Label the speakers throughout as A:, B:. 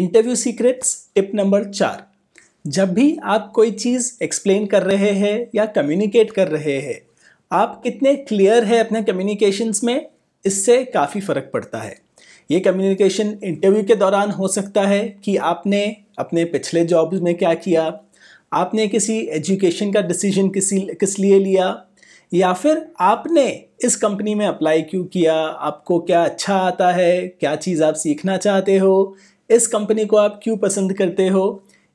A: interview secrets tip number चार जब भी आप कोई चीज़ एक्सप्लेन कर रहे हैं या कम्युनिकेट कर रहे हैं आप कितने क्लियर है अपने कम्युनिकेशंस में इससे काफ़ी फ़र्क पड़ता है ये कम्युनिकेशन इंटरव्यू के दौरान हो सकता है कि आपने अपने पिछले जॉब में क्या किया आपने किसी एजुकेशन का डिसीजन किसी किस लिए लिया या फिर आपने इस कंपनी में अप्लाई क्यों किया आपको क्या अच्छा आता है क्या चीज़ आप सीखना चाहते हो इस कंपनी को आप क्यों पसंद करते हो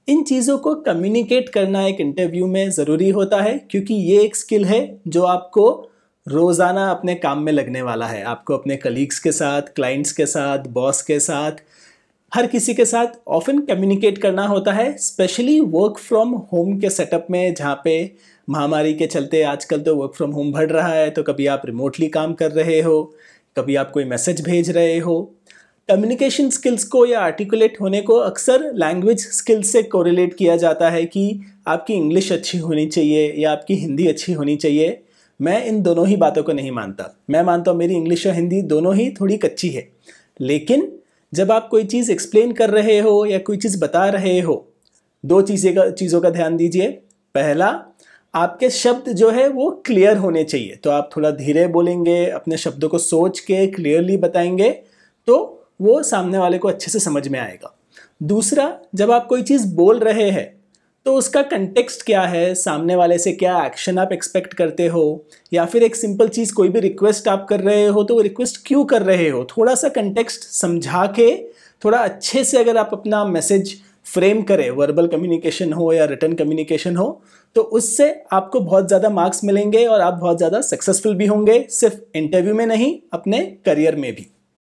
A: इन चीज़ों को कम्युनिकेट करना एक इंटरव्यू में ज़रूरी होता है क्योंकि ये एक स्किल है जो आपको रोज़ाना अपने काम में लगने वाला है आपको अपने कलीग्स के साथ क्लाइंट्स के साथ बॉस के साथ हर किसी के साथ ऑफन कम्युनिकेट करना होता है स्पेशली वर्क फ्रॉम होम के सेटअप में जहाँ पे महामारी के चलते आजकल तो वर्क फ्रॉम होम बढ़ रहा है तो कभी आप रिमोटली काम कर रहे हो कभी आप कोई मैसेज भेज रहे हो कम्युनिकेशन स्किल्स को या आर्टिकुलेट होने को अक्सर लैंग्वेज स्किल्स से कोरिलेट किया जाता है कि आपकी इंग्लिश अच्छी होनी चाहिए या आपकी हिंदी अच्छी होनी चाहिए मैं इन दोनों ही बातों को नहीं मानता मैं मानता हूँ मेरी इंग्लिश और हिंदी दोनों ही थोड़ी कच्ची है लेकिन जब आप कोई चीज़ एक्सप्लेन कर रहे हो या कोई चीज़ बता रहे हो दो चीज़ें का चीज़ों का ध्यान दीजिए पहला आपके शब्द जो है वो क्लियर होने चाहिए तो आप थोड़ा धीरे बोलेंगे अपने शब्दों को सोच के क्लियरली बताएंगे तो वो सामने वाले को अच्छे से समझ में आएगा दूसरा जब आप कोई चीज़ बोल रहे हैं तो उसका कंटेक्स्ट क्या है सामने वाले से क्या एक्शन आप एक्सपेक्ट करते हो या फिर एक सिंपल चीज़ कोई भी रिक्वेस्ट आप कर रहे हो तो वो रिक्वेस्ट क्यों कर रहे हो थोड़ा सा कंटेक्स्ट समझा के थोड़ा अच्छे से अगर आप अपना मैसेज फ्रेम करें वर्बल कम्युनिकेशन हो या रिटर्न कम्युनिकेशन हो तो उससे आपको बहुत ज़्यादा मार्क्स मिलेंगे और आप बहुत ज़्यादा सक्सेसफुल भी होंगे सिर्फ इंटरव्यू में नहीं अपने करियर में भी